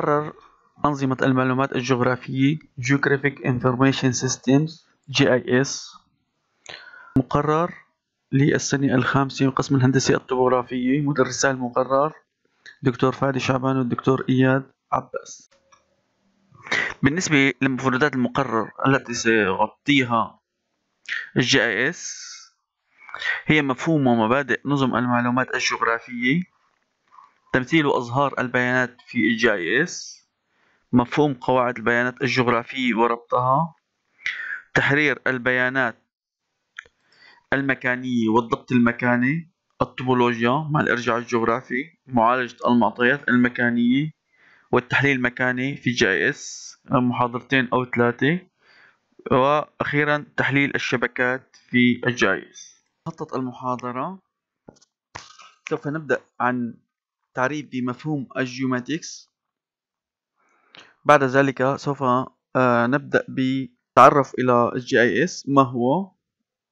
تقرر أنظمة المعلومات الجغرافية Geographic Information Systems GIS مقرر للسنة الخامسة من قسم الهندسة الطبوغرافية مدرسة المقرر دكتور فادي شعبان والدكتور إياد عباس بالنسبة لمفردات المقرر التي سيغطيها الجي اس هي مفهوم ومبادئ نظم المعلومات الجغرافية تمثيل وإظهار البيانات في جي اس مفهوم قواعد البيانات الجغرافية وربطها تحرير البيانات المكانية والضبط المكاني الطوبولوجيا مع الإرجاع الجغرافي معالجة المعطيات المكانية والتحليل المكاني في جي اس محاضرتين أو ثلاثة وأخيرا تحليل الشبكات في الجي اس خطة المحاضرة سوف نبدأ عن تعريف بمفهوم الجيوماتيكس بعد ذلك سوف آه، نبدأ بتعرف إلى الجي اي اس ما هو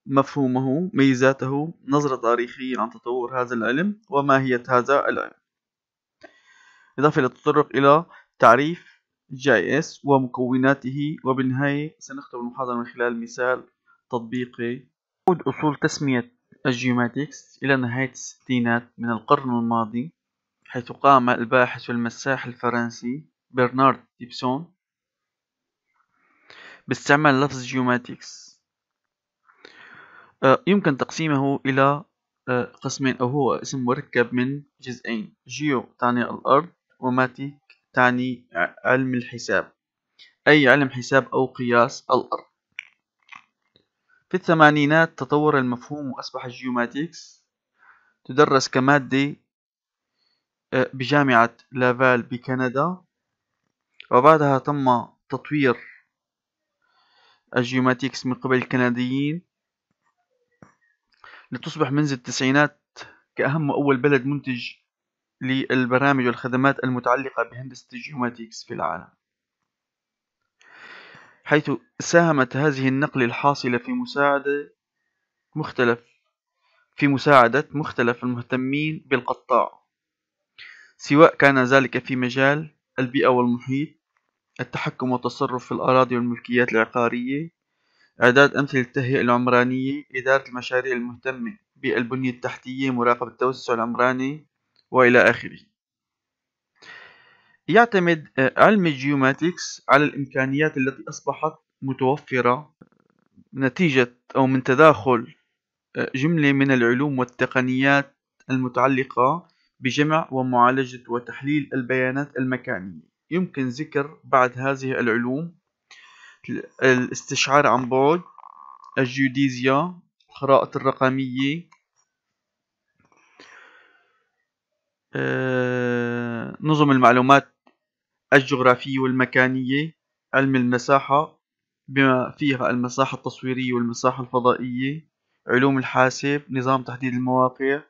مفهومه ميزاته نظرة تاريخية عن تطور هذا العلم وماهية هذا العلم إضافة للتطرق إلى تعريف جي اس ومكوناته وبالنهاية سنختم المحاضرة من خلال مثال تطبيقي أصول تسمية الجيوماتيكس إلى نهاية الستينات من القرن الماضي حيث قام الباحث المساح الفرنسي برنارد ديبسون باستعمال لفظ جيوماتيكس آه، يمكن تقسيمه إلى آه، قسمين أو هو اسم مركب من جزئين جيو تعني الأرض وماتيك تعني علم الحساب أي علم حساب أو قياس الأرض في الثمانينات تطور المفهوم وأصبح الجيوماتيكس تدرس كمادة آه، بجامعة لافال بكندا وبعدها تم تطوير الجيوماتيكس من قبل الكنديين لتصبح منذ التسعينات كأهم وأول بلد منتج للبرامج والخدمات المتعلقة بهندسة الجيوماتيكس في العالم حيث ساهمت هذه النقلة الحاصلة في مساعدة مختلف في مساعدة مختلف المهتمين بالقطاع سواء كان ذلك في مجال البيئة والمحيط التحكم والتصرف في الأراضي والملكيات العقارية إعداد أمثلة التهيئة العمرانية إدارة المشاريع المهتمة بالبنية التحتية مراقبة التوسع العمراني وإلى آخره يعتمد آه، علم الجيوماتيكس على الإمكانيات التي أصبحت متوفرة نتيجة أو من تداخل آه، جملة من العلوم والتقنيات المتعلقة بجمع ومعالجة وتحليل البيانات المكانية يمكن ذكر بعد هذه العلوم الاستشعار عن بعد الجيوديزيا الخرائط الرقمية آه، نظم المعلومات الجغرافية والمكانية علم المساحة بما فيها المساحة التصويرية والمساحة الفضائية علوم الحاسب نظام تحديد المواقع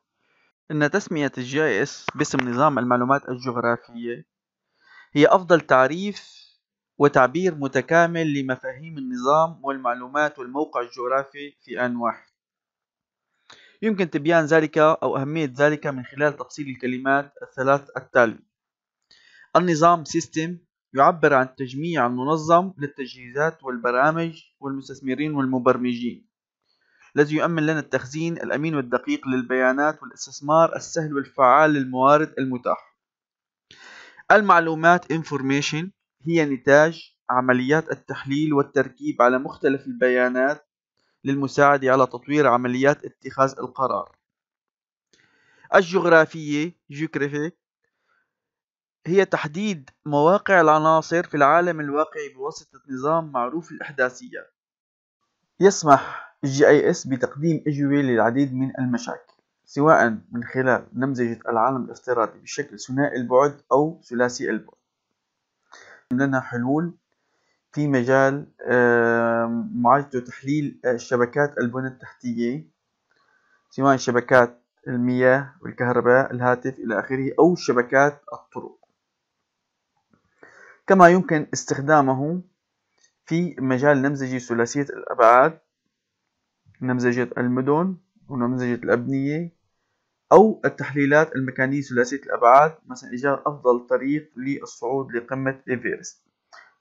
أن تسمية الجي اس باسم نظام المعلومات الجغرافية هي أفضل تعريف وتعبير متكامل لمفاهيم النظام والمعلومات والموقع الجغرافي في آن واحد يمكن تبيان ذلك أو أهمية ذلك من خلال تفصيل الكلمات الثلاث التالية النظام سيستم يعبر عن تجميع المنظم للتجهيزات والبرامج والمستثمرين والمبرمجين الذي يؤمن لنا التخزين الأمين والدقيق للبيانات والاستثمار السهل والفعال للموارد المتاحة المعلومات information هي نتاج عمليات التحليل والتركيب على مختلف البيانات للمساعدة على تطوير عمليات اتخاذ القرار الجغرافية جيوغرافي هي تحديد مواقع العناصر في العالم الواقعي بواسطة نظام معروف الإحداثيات يسمح الجي اي اس بتقديم أجوبة للعديد من المشاكل سواء من خلال نمذجة العالم الافتراضي بشكل ثنائي البعد أو ثلاثي البعد لنا حلول في مجال معالجة وتحليل آه، شبكات البنى التحتية سواء شبكات المياه والكهرباء الهاتف إلى آخره أو شبكات الطرق كما يمكن استخدامه في مجال نمذجة ثلاثية الأبعاد نمزجة المدن ونمزجة الأبنية أو التحليلات المكانية ثلاثية الأبعاد مثلا إيجاد أفضل طريق للصعود لقمة إيفيرست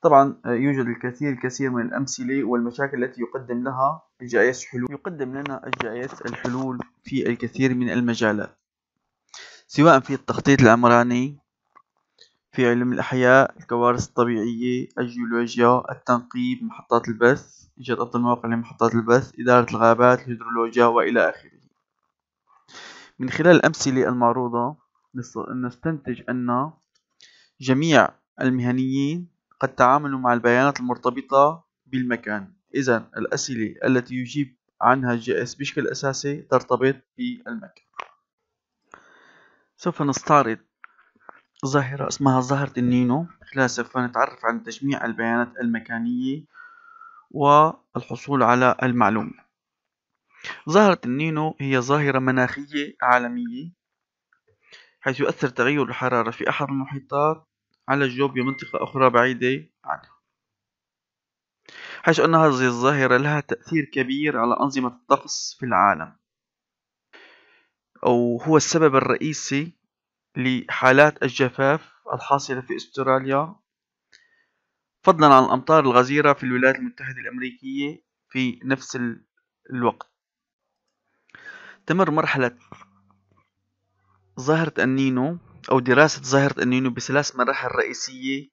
طبعا آه، يوجد الكثير الكثير من الأمثلة والمشاكل التي يقدم لها الجائس حلول يقدم لنا الجائس الحلول في الكثير من المجالات سواء في التخطيط العمراني في علم الأحياء الكوارث الطبيعية الجيولوجيا التنقيب محطات البث إنشاء أفضل مواقع لمحطات البث إدارة الغابات الهيدرولوجيا وإلى آخره من خلال الأمثلة المعروضة نستنتج أن جميع المهنيين قد تعاملوا مع البيانات المرتبطة بالمكان إذا الأسئلة التي يجيب عنها اس بشكل أساسي ترتبط بالمكان سوف نستعرض ظاهرة اسمها ظاهرة النينو خلال سوف نتعرف عن تجميع البيانات المكانية والحصول على المعلومة ظاهرة النينو هي ظاهرة مناخية عالمية حيث يؤثر تغير الحرارة في أحد المحيطات على الجو بمنطقة أخرى بعيدة عنها حيث أن هذه الظاهرة لها تأثير كبير على أنظمة الطقس في العالم أو هو السبب الرئيسي لحالات الجفاف الحاصلة في أستراليا فضلا عن الأمطار الغزيرة في الولايات المتحدة الأمريكية في نفس الوقت تمر مرحلة ظاهرة النينو أو دراسة ظاهرة النينو بثلاث مراحل رئيسية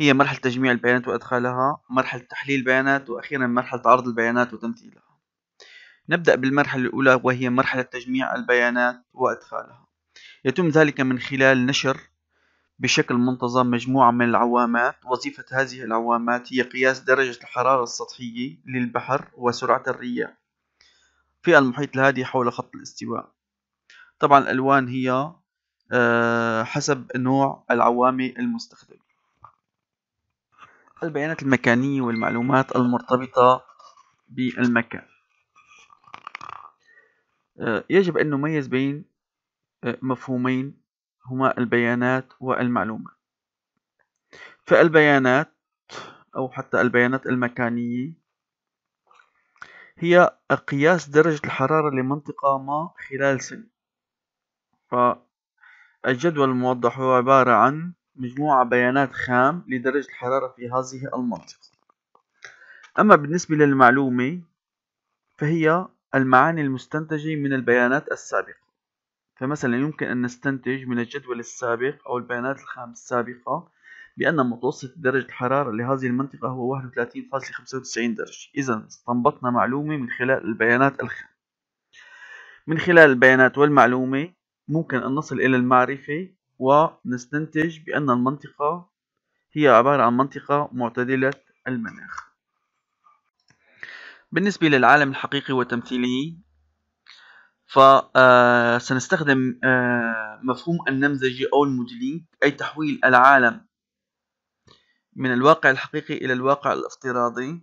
هي مرحلة تجميع البيانات وإدخالها مرحلة تحليل البيانات وأخيرا مرحلة عرض البيانات وتمثيلها نبدأ بالمرحلة الأولى وهي مرحلة تجميع البيانات وإدخالها يتم ذلك من خلال نشر بشكل منتظم مجموعة من العوامات وظيفة هذه العوامات هي قياس درجة الحرارة السطحية للبحر وسرعة الرياح في المحيط الهادي حول خط الاستواء طبعا الألوان هي آه، حسب نوع العوامة المستخدمة البيانات المكانية والمعلومات المرتبطة بالمكان آه، يجب أن نميز بين آه، مفهومين هما البيانات والمعلومات فالبيانات أو حتى البيانات المكانية هي قياس درجة الحرارة لمنطقة ما خلال سنة فالجدول الموضح هو عبارة عن مجموعة بيانات خام لدرجة الحرارة في هذه المنطقة أما بالنسبة للمعلومة فهي المعاني المستنتجة من البيانات السابقة فمثلا يمكن أن نستنتج من الجدول السابق أو البيانات الخام السابقة بأن متوسط درجة الحرارة لهذه المنطقة هو 31.95 درجة إذا استنبطنا معلومة من خلال البيانات الخام من خلال البيانات والمعلومة ممكن أن نصل إلى المعرفة ونستنتج بأن المنطقة هي عبارة عن منطقة معتدلة المناخ بالنسبة للعالم الحقيقي وتمثيله فسنستخدم آه، آه، مفهوم النمذجة أو الموديلينج أي تحويل العالم من الواقع الحقيقي إلى الواقع الافتراضي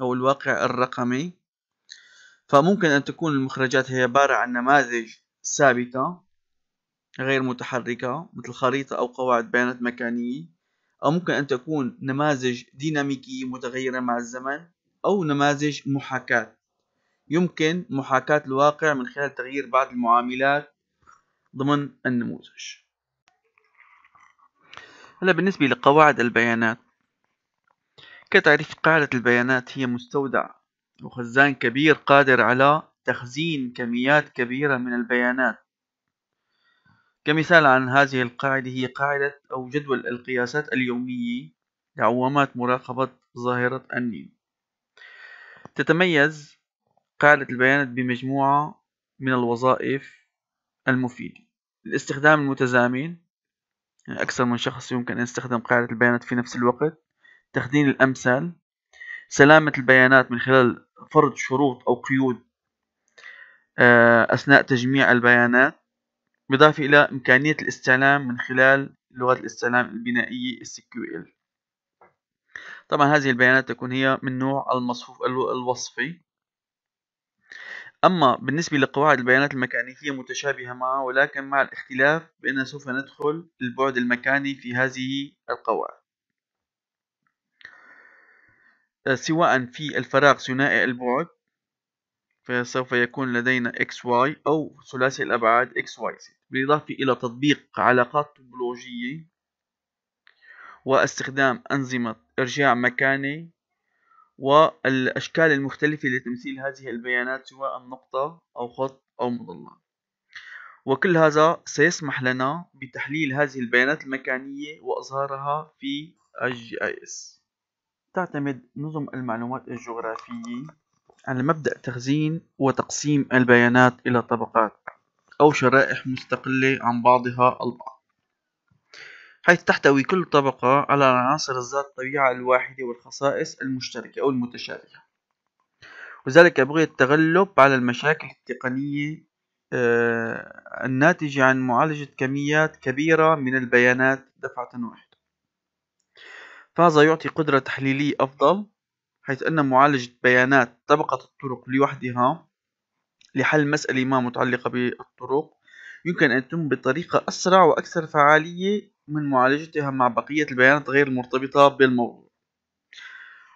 أو الواقع الرقمي فممكن أن تكون المخرجات هي عبارة عن نماذج ثابتة غير متحركة مثل خريطة أو قواعد بيانات مكانية أو ممكن أن تكون نماذج ديناميكية متغيرة مع الزمن أو نماذج محاكاة يمكن محاكاة الواقع من خلال تغيير بعض المعاملات ضمن النموذج هلا بالنسبة لقواعد البيانات كتعريف قاعدة البيانات هي مستودع وخزان كبير قادر على تخزين كميات كبيرة من البيانات كمثال عن هذه القاعدة هي قاعدة أو جدول القياسات اليومية لعوامات مراقبة ظاهرة النيل تتميز قاعدة البيانات بمجموعة من الوظائف المفيدة الاستخدام المتزامن يعني أكثر من شخص يمكن أن يستخدم قاعدة البيانات في نفس الوقت تخزين الأمثال سلامة البيانات من خلال فرض شروط أو قيود آه، أثناء تجميع البيانات بالإضافة إلى إمكانية الاستعلام من خلال لغة الاستعلام البنائية SQL طبعا هذه البيانات تكون هي من نوع المصفوف الوصفي أما بالنسبة لقواعد البيانات المكانية هي متشابهة معها ولكن مع الاختلاف بأن سوف ندخل البعد المكاني في هذه القواعد آه، سواء في الفراغ ثنائي البعد فسوف يكون لدينا XY أو ثلاثي الأبعاد XYZ بالإضافة إلى تطبيق علاقات طوبولوجية واستخدام أنظمة إرجاع مكاني والأشكال المختلفة لتمثيل هذه البيانات سواء نقطة أو خط أو مظلة وكل هذا سيسمح لنا بتحليل هذه البيانات المكانية وإظهارها في GIS تعتمد نظم المعلومات الجغرافية على مبدأ تخزين وتقسيم البيانات إلى طبقات أو شرائح مستقلة عن بعضها البعض حيث تحتوي كل طبقة على عناصر ذات الطبيعة الواحدة والخصائص المشتركة أو المتشابهة وذلك بغية التغلب على المشاكل التقنية آه، الناتجة عن معالجة كميات كبيرة من البيانات دفعة واحدة فهذا يعطي قدرة تحليلية أفضل حيث أن معالجة بيانات طبقة الطرق لوحدها لحل مسألة ما متعلقة بالطرق يمكن أن تتم بطريقة أسرع وأكثر فعالية من معالجتها مع بقية البيانات غير المرتبطة بالموضوع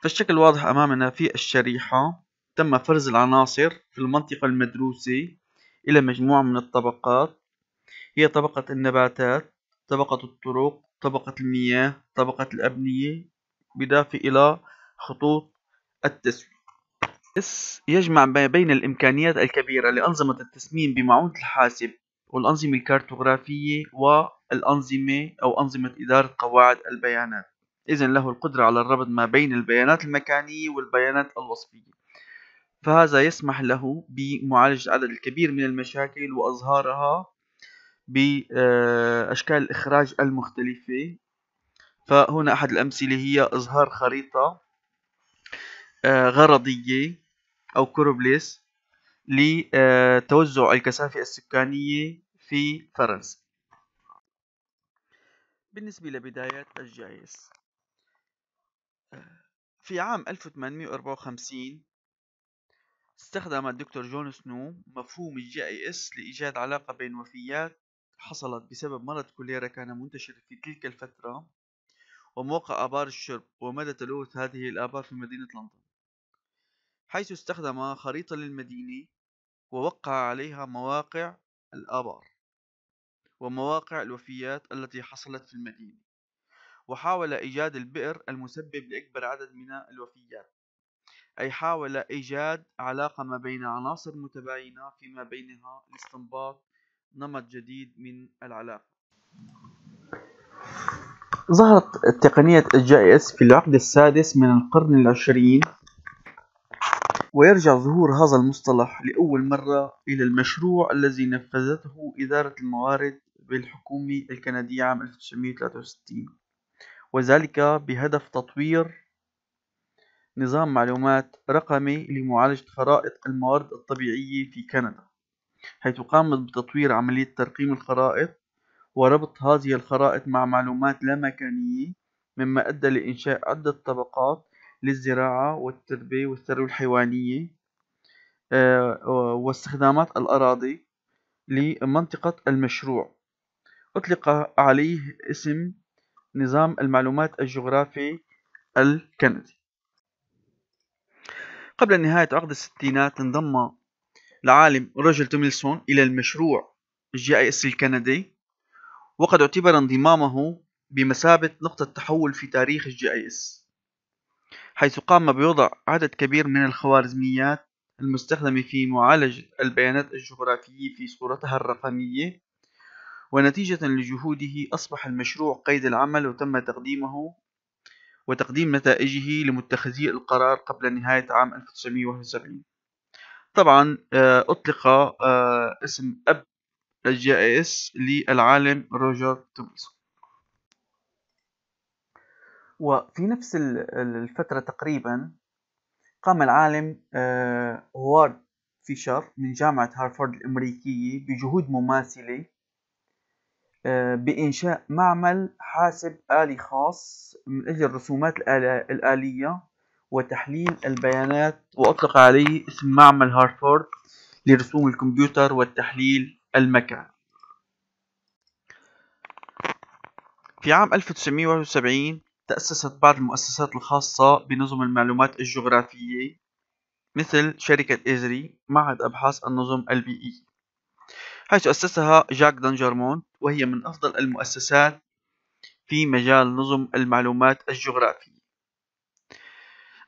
فالشكل واضح أمامنا في الشريحة تم فرز العناصر في المنطقة المدروسة إلى مجموعة من الطبقات هي طبقة النباتات طبقة الطرق طبقة المياه طبقة الأبنية بالإضافة إلى خطوط التسويق يجمع ما بين الإمكانيات الكبيرة لأنظمة التسميم بمعونة الحاسب والأنظمة الكارتوغرافية الأنظمة أو أنظمة إدارة قواعد البيانات إذا له القدرة على الربط ما بين البيانات المكانية والبيانات الوصفية فهذا يسمح له بمعالجة عدد الكبير من المشاكل وإظهارها بأشكال الإخراج المختلفة فهنا أحد الأمثلة هي إظهار خريطة آه، غرضية أو كروبليس لتوزع الكثافة السكانية في فرنسا بالنسبة لبدايات الجايس في عام 1854 استخدم الدكتور جون سنو مفهوم الجي اس لإيجاد علاقة بين وفيات حصلت بسبب مرض كوليرا كان منتشر في تلك الفترة وموقع آبار الشرب ومدى تلوث هذه الآبار في مدينة لندن حيث استخدم خريطة للمدينة ووقع عليها مواقع الآبار ومواقع الوفيات التي حصلت في المدينة وحاول إيجاد البئر المسبب لأكبر عدد من الوفيات أي حاول إيجاد علاقة ما بين عناصر متباينة فيما بينها لاستنباط نمط جديد من العلاقة ظهرت تقنية اس في العقد السادس من القرن العشرين ويرجع ظهور هذا المصطلح لأول مرة إلى المشروع الذي نفذته إدارة الموارد بالحكومة الكندية عام 1963 وذلك بهدف تطوير نظام معلومات رقمي لمعالجة خرائط الموارد الطبيعية في كندا حيث قامت بتطوير عملية ترقيم الخرائط وربط هذه الخرائط مع معلومات لا مكانية مما أدى لإنشاء عدة طبقات للزراعة والتربية والثروة الحيوانية آه، واستخدامات الأراضي لمنطقة المشروع أطلق عليه اسم نظام المعلومات الجغرافي الكندي قبل نهاية عقد الستينات انضم العالم روجر توميلسون إلى المشروع الجي اي اس الكندي وقد اعتبر انضمامه بمثابة نقطة تحول في تاريخ الجي اي اس حيث قام بوضع عدد كبير من الخوارزميات المستخدمة في معالجة البيانات الجغرافية في صورتها الرقمية ونتيجة لجهوده أصبح المشروع قيد العمل وتم تقديمه وتقديم نتائجه لمتخذي القرار قبل نهاية عام 1971 طبعا آه، أطلق آه، اسم أب الجائس للعالم روجر تومسون وفي نفس الفترة تقريبا قام العالم آه، هوارد فيشر من جامعة هارفارد الأمريكية بجهود مماثلة آه، بإنشاء معمل حاسب آلي خاص من أجل الرسومات الآلية وتحليل البيانات وأطلق عليه اسم معمل هارفورد لرسوم الكمبيوتر والتحليل المكان في عام 1971 تأسست بعض المؤسسات الخاصة بنظم المعلومات الجغرافية مثل شركة إزري معهد أبحاث النظم البيئية حيث أسسها جاك دانجرمونت وهي من أفضل المؤسسات في مجال نظم المعلومات الجغرافية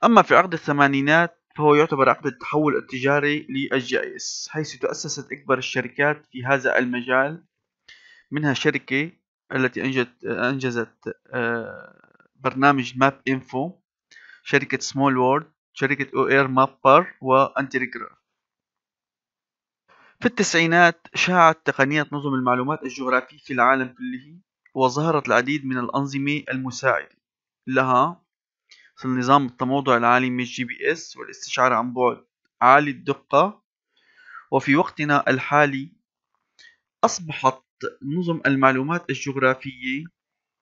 أما في عقد الثمانينات فهو يعتبر عقد التحول التجاري للجي اس حيث تأسست أكبر الشركات في هذا المجال منها شركة التي أنجزت, أنجزت آه، برنامج ماب انفو شركة سمول وورد شركة او اير مابر وانتريجراف في التسعينات شاعت تقنية نظم المعلومات الجغرافية في العالم كله وظهرت العديد من الأنظمة المساعدة لها مثل نظام التموضع العالمي الجي بي اس والاستشعار عن بعد عالي الدقة وفي وقتنا الحالي أصبحت نظم المعلومات الجغرافية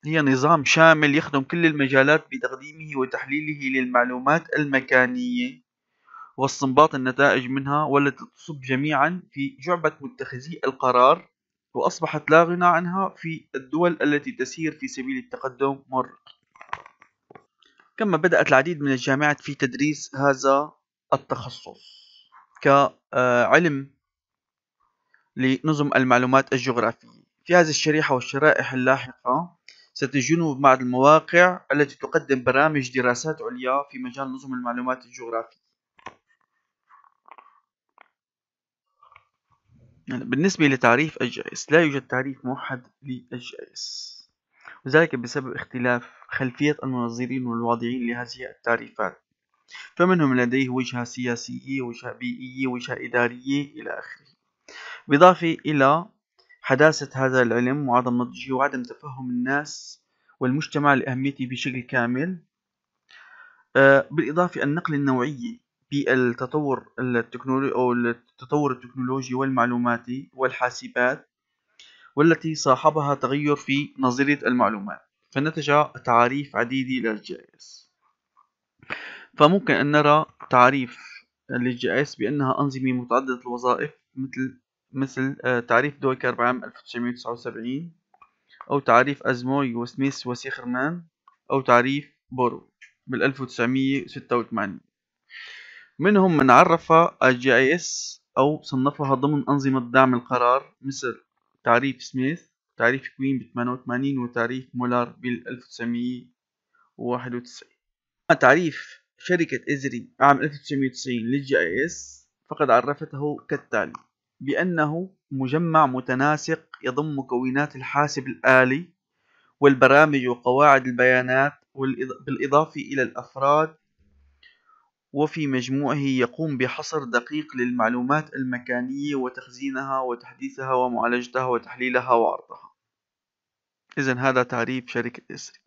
هي نظام شامل يخدم كل المجالات بتقديمه وتحليله للمعلومات المكانية واستنباط النتائج منها والتي تصب جميعا في جعبة متخذي القرار وأصبحت لا غنى عنها في الدول التي تسير في سبيل التقدم مر كما بدأت العديد من الجامعات في تدريس هذا التخصص كعلم لنظم المعلومات الجغرافية في هذه الشريحة والشرائح اللاحقة ستجدون بعض المواقع التي تقدم برامج دراسات عليا في مجال نظم المعلومات الجغرافية يعني بالنسبة لتعريف اج اس لا يوجد تعريف موحد لاج اس وذلك بسبب اختلاف خلفية المنظرين والواضعين لهذه التعريفات فمنهم لديه وجهة سياسية وجهة بيئية وجهة إدارية إلى آخره بالإضافة إلى حداثة هذا العلم وعدم نضجه وعدم تفهم الناس والمجتمع لأهميته بشكل كامل آه، بالإضافة النقل النوعية بالتطور التكنولوجي أو التطور التكنولوجي والمعلوماتي والحاسبات والتي صاحبها تغير في نظرية المعلومات فنتج تعاريف عديدة للجائز فممكن أن نرى تعريف للجائز بأنها أنظمة متعددة الوظائف مثل مثل آه، تعريف دويكر بعام 1979 أو تعريف أزموي وسميث وسيخرمان أو تعريف بورو بال 1986 منهم من عرف الجي اي اس او صنفها ضمن انظمة دعم القرار مثل تعريف سميث تعريف كوين ب 88 وتعريف مولر ب 1991 تعريف شركة إزري عام 1990 للجي اي اس فقد عرفته كالتالي بأنه مجمع متناسق يضم مكونات الحاسب الآلي والبرامج وقواعد البيانات بالإضافة إلى الأفراد وفي مجموعه يقوم بحصر دقيق للمعلومات المكانية وتخزينها وتحديثها ومعالجتها وتحليلها وعرضها إذا هذا تعريف شركة إزري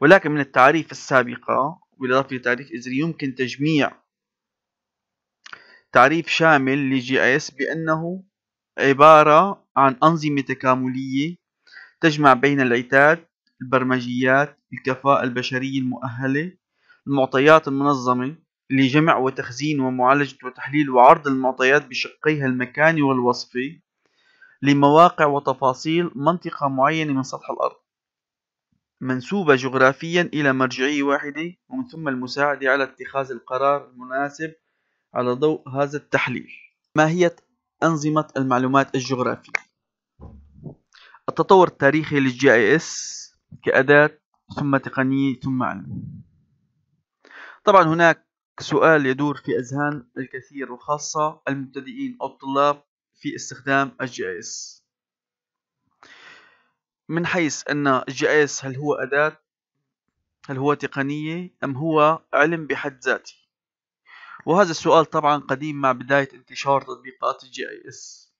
ولكن من التعريف السابقة بالإضافة لتعريف إزري يمكن تجميع تعريف شامل لجي آي إس بأنه عبارة عن أنظمة تكاملية تجمع بين العتاد البرمجيات الكفاءة البشرية المؤهلة المعطيات المنظمة لجمع وتخزين ومعالجة وتحليل وعرض المعطيات بشقيها المكاني والوصفي لمواقع وتفاصيل منطقة معينة من سطح الأرض منسوبة جغرافيا إلى مرجعية واحدة ومن ثم المساعدة على اتخاذ القرار المناسب على ضوء هذا التحليل ماهية أنظمة المعلومات الجغرافية التطور التاريخي للجي اي اس كأداة ثم تقنية ثم علم طبعا هناك سؤال يدور في أذهان الكثير وخاصة المبتدئين أو الطلاب في استخدام الجي اس من حيث أن الجي اس هل هو أداة هل هو تقنية أم هو علم بحد ذاته وهذا السؤال طبعا قديم مع بداية انتشار تطبيقات الجي اس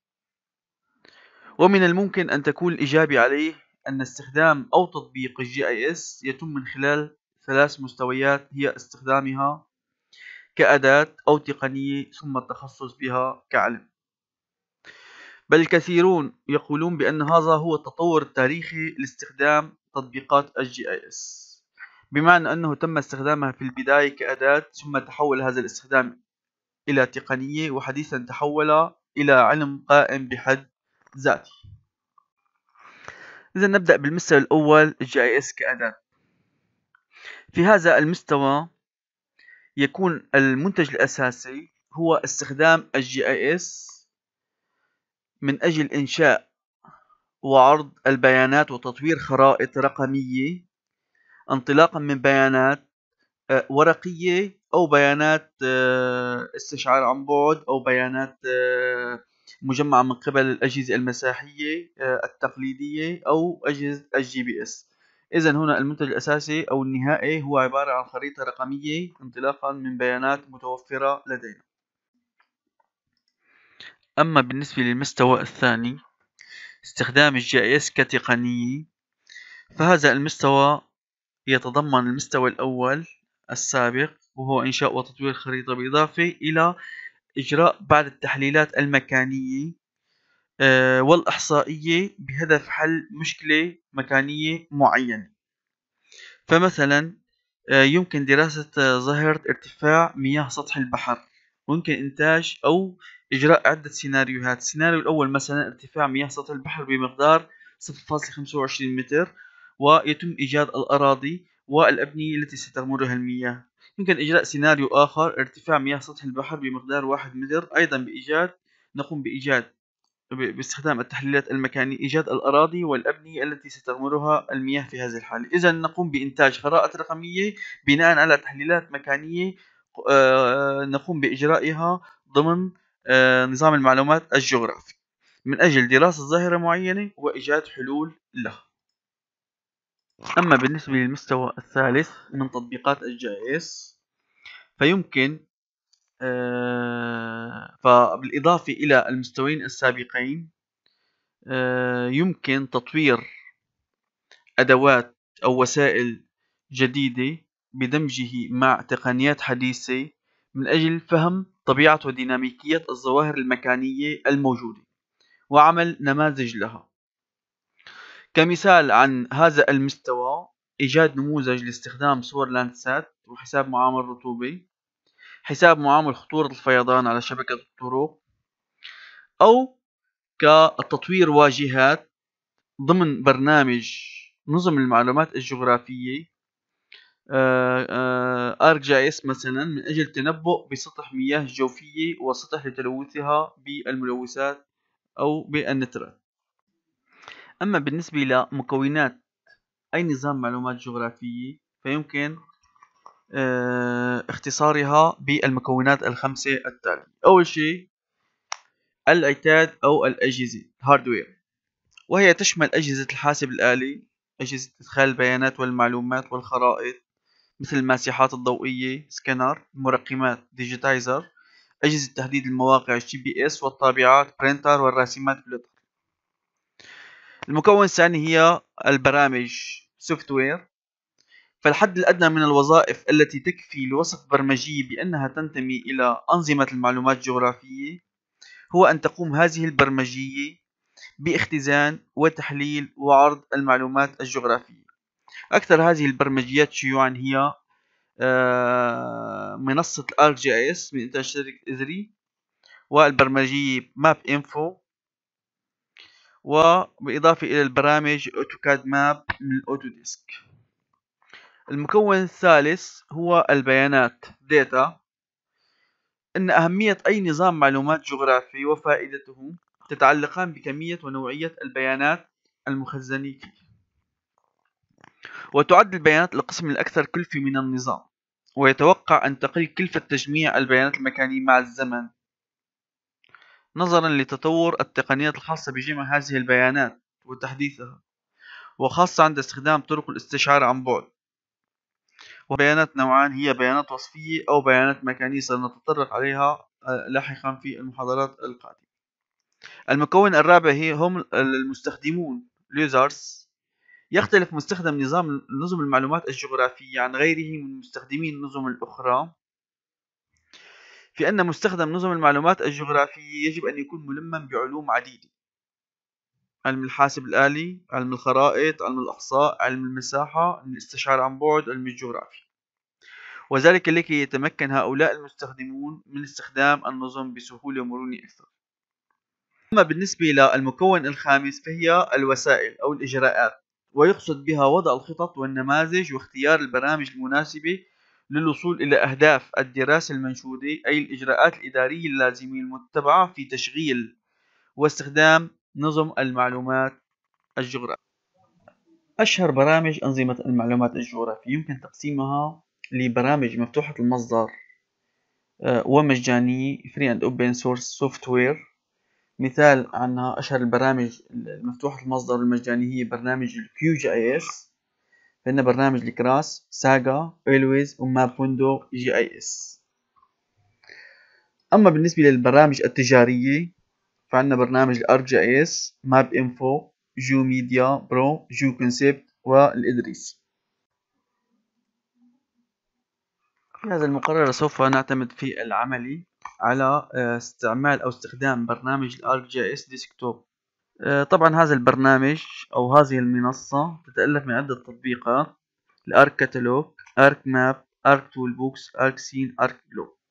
ومن الممكن أن تكون الإجابة عليه أن استخدام أو تطبيق الجي اس يتم من خلال ثلاث مستويات هي استخدامها كأداة أو تقنية ثم التخصص بها كعلم بل الكثيرون يقولون بأن هذا هو التطور التاريخي لاستخدام تطبيقات الجي بمعنى أنه تم استخدامها في البداية كأداة ثم تحول هذا الاستخدام إلى تقنية وحديثا تحول إلى علم قائم بحد ذاته إذا نبدأ بالمستوى الأول GIS كأداة في هذا المستوى يكون المنتج الأساسي هو استخدام الـ GIS من أجل إنشاء وعرض البيانات وتطوير خرائط رقمية انطلاقا من بيانات آه، ورقية أو بيانات آه، استشعار عن بعد أو بيانات آه، مجمعة من قبل الأجهزة المساحية التقليدية أو أجهزة الجي بي اس إذا هنا المنتج الأساسي أو النهائي هو عبارة عن خريطة رقمية انطلاقا من بيانات متوفرة لدينا أما بالنسبة للمستوى الثاني استخدام الجي اس كتقنية فهذا المستوى يتضمن المستوى الأول السابق وهو إنشاء وتطوير خريطة بالإضافة إلى إجراء بعض التحليلات المكانية آه، والإحصائية بهدف حل مشكلة مكانية معينة فمثلا آه، يمكن دراسة آه، ظاهرة ارتفاع مياه سطح البحر ويمكن إنتاج أو إجراء عدة سيناريوهات السيناريو الأول مثلا ارتفاع مياه سطح البحر بمقدار 0.25 متر ويتم إيجاد الأراضي والأبنية التي ستغمرها المياه يمكن إجراء سيناريو آخر ارتفاع مياه سطح البحر بمقدار 1 متر أيضا بإيجاد نقوم بإيجاد باستخدام التحليلات المكانية إيجاد الأراضي والأبنية التي ستغمرها المياه في هذه الحالة إذا نقوم بإنتاج خرائط رقمية بناء على تحليلات مكانية آه، نقوم بإجرائها ضمن آه، نظام المعلومات الجغرافي من أجل دراسة ظاهرة معينة وإيجاد حلول لها أما بالنسبة للمستوى الثالث من تطبيقات الجائس فيمكن آه، فبالإضافة إلى المستويين السابقين آه، يمكن تطوير أدوات أو وسائل جديدة بدمجه مع تقنيات حديثة من أجل فهم طبيعة وديناميكية الظواهر المكانية الموجودة وعمل نماذج لها كمثال عن هذا المستوى إيجاد نموذج لاستخدام صور لاندسات وحساب معامل رطوبة حساب معامل خطورة الفيضان على شبكة الطرق أو كتطوير واجهات ضمن برنامج نظم المعلومات الجغرافية ArcGIS آه، آه، مثلا من اجل تنبؤ بسطح مياه جوفية وسطح لتلوثها بالملوثات او بالنترات اما بالنسبة لمكونات اي نظام معلومات جغرافية فيمكن آه، اختصارها بالمكونات الخمسة التالية أول شيء العتاد أو الأجهزة هاردوير وهي تشمل أجهزة الحاسب الآلي أجهزة إدخال البيانات والمعلومات والخرائط مثل الماسحات الضوئية سكانر مرقمات ديجيتايزر أجهزة تحديد المواقع جي بي اس والطابعات برينتر والراسمات بلوتر المكون الثاني هي البرامج سوفت وير فالحد الأدنى من الوظائف التي تكفي لوصف برمجي بأنها تنتمي إلى أنظمة المعلومات الجغرافية هو أن تقوم هذه البرمجية باختزان وتحليل وعرض المعلومات الجغرافية أكثر هذه البرمجيات شيوعا هي آه، منصة ArcGIS من إنتاج شركة إزري والبرمجية ماب انفو وبالإضافة إلى البرامج أوتوكاد ماب من أوتوديسك المكون الثالث هو البيانات data إن أهمية أي نظام معلومات جغرافي وفائدته تتعلقان بكمية ونوعية البيانات المخزنة وتعد البيانات القسم الأكثر كلفة من النظام ويتوقع أن تقل كلفة تجميع البيانات المكانية مع الزمن نظرا لتطور التقنيات الخاصة بجمع هذه البيانات وتحديثها وخاصة عند استخدام طرق الاستشعار عن بعد وبيانات نوعان هي بيانات وصفية أو بيانات مكانية سنتطرق عليها آه، لاحقا في المحاضرات القادمة المكون الرابع هي هم المستخدمون users يختلف مستخدم نظام نظم المعلومات الجغرافية عن غيره من مستخدمي النظم الأخرى في أن مستخدم نظم المعلومات الجغرافية يجب أن يكون ملما بعلوم عديدة علم الحاسب الآلي علم الخرائط علم الأحصاء علم المساحة علم الاستشعار عن بعد علم الجغرافيا وذلك لكي يتمكن هؤلاء المستخدمون من استخدام النظم بسهولة ومرونة أكثر أما بالنسبة إلى المكون الخامس فهي الوسائل أو الإجراءات ويقصد بها وضع الخطط والنماذج واختيار البرامج المناسبة للوصول إلى أهداف الدراسة المنشودة أي الإجراءات الإدارية اللازمة المتبعة في تشغيل واستخدام نظم المعلومات الجغرافية أشهر برامج أنظمة المعلومات الجغرافية يمكن تقسيمها لبرامج مفتوحة المصدر آه، ومجانية free and open source software مثال عنها أشهر البرامج المفتوحة المصدر المجانية هي برنامج الكيو جي اس فإن برنامج الكراس ساجا وماب ويندو جي اي اس أما بالنسبة للبرامج التجارية فعندنا برنامج الار جي اس ماب انفو جو ميديا برو جو كونسبت والادريس في هذا المقرر سوف نعتمد في العملي على آه، استعمال او استخدام برنامج الار جي اس ديسكتوب طبعا هذا البرنامج او هذه المنصة تتألف من عدة تطبيقات الارك كتالوج ارك ماب ارك تول بوكس ارك سين ارك بلوك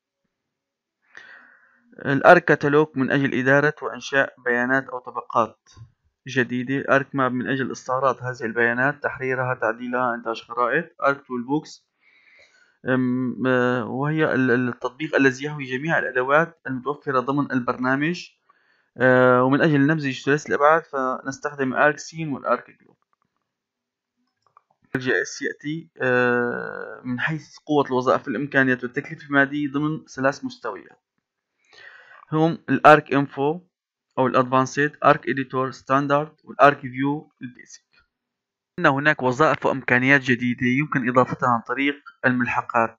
الأرك كتالوج من أجل إدارة وإنشاء بيانات أو طبقات جديدة أرك ماب من أجل استعراض هذه البيانات تحريرها تعديلها إنتاج خرائط أرك تول بوكس وهي التطبيق الذي يحوي جميع الأدوات المتوفرة ضمن البرنامج أه، ومن أجل نمزج ثلاثي الأبعاد فنستخدم أرك سين والأرك جلوب جي اس يأتي أه، من حيث قوة الوظائف الإمكانيات والتكلفة المادية ضمن ثلاث مستويات هم الارك انفو او الادفانسيد ارك اديتور ستاندرد والارك فيو البيسك ان هناك وظائف وامكانيات جديده يمكن اضافتها عن طريق الملحقات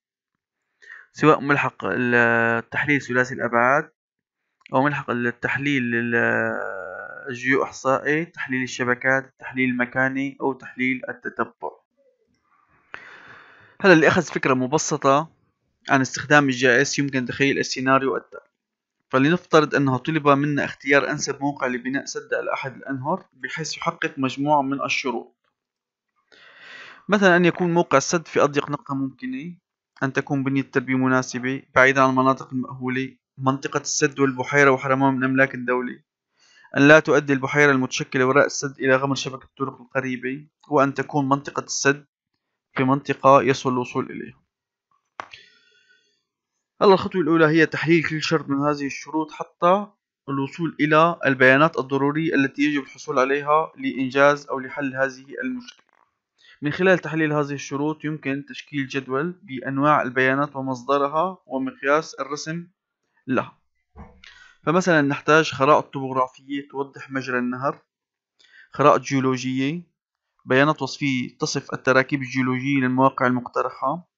سواء ملحق التحليل ثلاثي الابعاد او ملحق التحليل الجيو احصائي تحليل الشبكات التحليل المكاني او تحليل التتبع هلا اللي اخذ فكره مبسطه عن استخدام الجي اس يمكن تخيل السيناريو التالي فلنفترض أنه طلب منا اختيار أنسب موقع لبناء سد أحد الأنهر بحيث يحقق مجموعة من الشروط مثلا أن يكون موقع السد في أضيق نقطة ممكنة أن تكون بنية التربية مناسبة بعيدا عن المناطق المأهولة منطقة السد والبحيرة وحرمها من أملاك الدولة أن لا تؤدي البحيرة المتشكلة وراء السد إلى غمر شبكة الطرق القريبة وأن تكون منطقة السد في منطقة يسهل الوصول إليها هلا الخطوة الأولى هي تحليل كل شرط من هذه الشروط حتى الوصول إلى البيانات الضرورية التي يجب الحصول عليها لإنجاز أو لحل هذه المشكلة من خلال تحليل هذه الشروط يمكن تشكيل جدول بأنواع البيانات ومصدرها ومقياس الرسم لها فمثلا نحتاج خرائط طبوغرافية توضح مجرى النهر خرائط جيولوجية بيانات وصفية تصف التراكيب الجيولوجية للمواقع المقترحة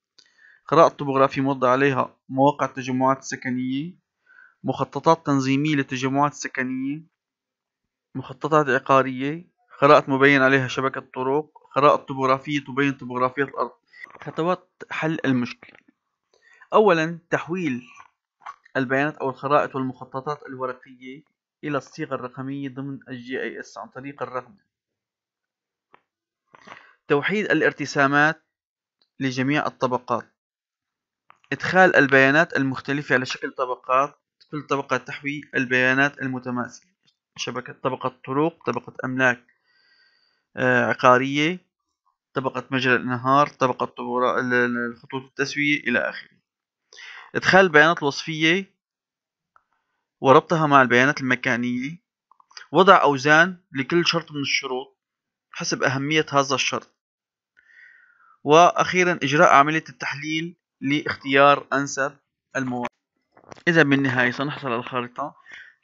قراءة طبوغرافي موضع عليها مواقع التجمعات السكنية مخططات تنظيمية للتجمعات السكنية مخططات عقارية خرائط مبين عليها شبكة طرق خرائط طبوغرافية تبين طبوغرافية الأرض خطوات حل المشكلة أولا تحويل البيانات أو الخرائط والمخططات الورقية إلى الصيغة الرقمية ضمن الـ GIS عن طريق الرقم توحيد الارتسامات لجميع الطبقات إدخال البيانات المختلفة على شكل طبقات كل طبقة تحوي البيانات المتماثلة شبكة طبقة طرق طبقة أملاك آه، عقارية طبقة مجرى الأنهار طبقة الخطوط التسوية إلى آخره إدخال البيانات الوصفية وربطها مع البيانات المكانية وضع أوزان لكل شرط من الشروط حسب أهمية هذا الشرط وأخيرا إجراء عملية التحليل لاختيار أنسب المواقع إذا بالنهاية سنحصل على الخريطة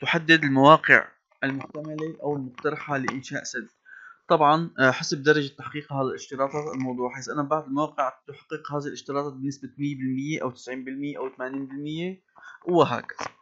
تحدد المواقع المحتملة أو المقترحة لإنشاء سد طبعا آه، حسب درجة تحقيق هذه الاشتراطات الموضوع حيث أنا بعض المواقع تحقق هذه الاشتراطات بنسبة 100% أو 90% أو 80% وهكذا